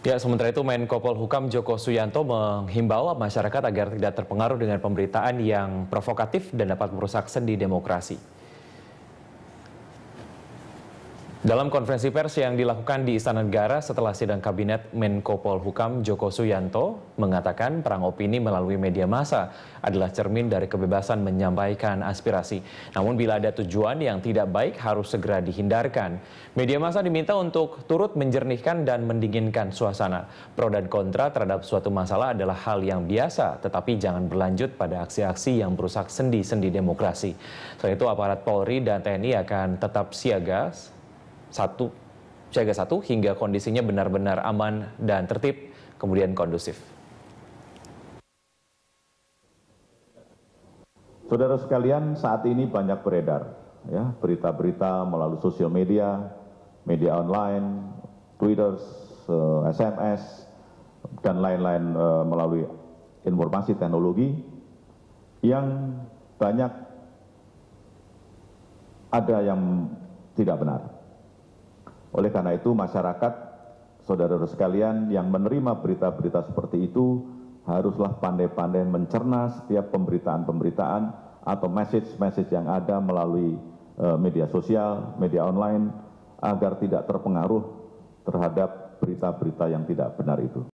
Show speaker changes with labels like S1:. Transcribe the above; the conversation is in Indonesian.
S1: Ya, sementara itu Menko Polhukam Joko Suyanto menghimbau masyarakat agar tidak terpengaruh dengan pemberitaan yang provokatif dan dapat merusak sendi demokrasi. Dalam konferensi pers yang dilakukan di Istana Negara setelah sidang Kabinet Menko Polhukam Joko Suyanto mengatakan perang opini melalui media massa adalah cermin dari kebebasan menyampaikan aspirasi. Namun bila ada tujuan yang tidak baik harus segera dihindarkan. Media massa diminta untuk turut menjernihkan dan mendinginkan suasana. Pro dan kontra terhadap suatu masalah adalah hal yang biasa tetapi jangan berlanjut pada aksi-aksi yang merusak sendi-sendi demokrasi. Selain itu aparat Polri dan TNI akan tetap siaga satu siaga satu hingga kondisinya benar-benar aman dan tertib, kemudian kondusif.
S2: Saudara sekalian, saat ini banyak beredar ya berita-berita melalui sosial media, media online, Twitter, SMS, eh, dan lain-lain eh, melalui informasi teknologi yang banyak ada yang tidak benar oleh karena itu masyarakat saudara saudara sekalian yang menerima berita berita seperti itu haruslah pandai pandai mencerna setiap pemberitaan pemberitaan atau message message yang ada melalui eh, media sosial media online agar tidak terpengaruh terhadap berita berita yang tidak benar itu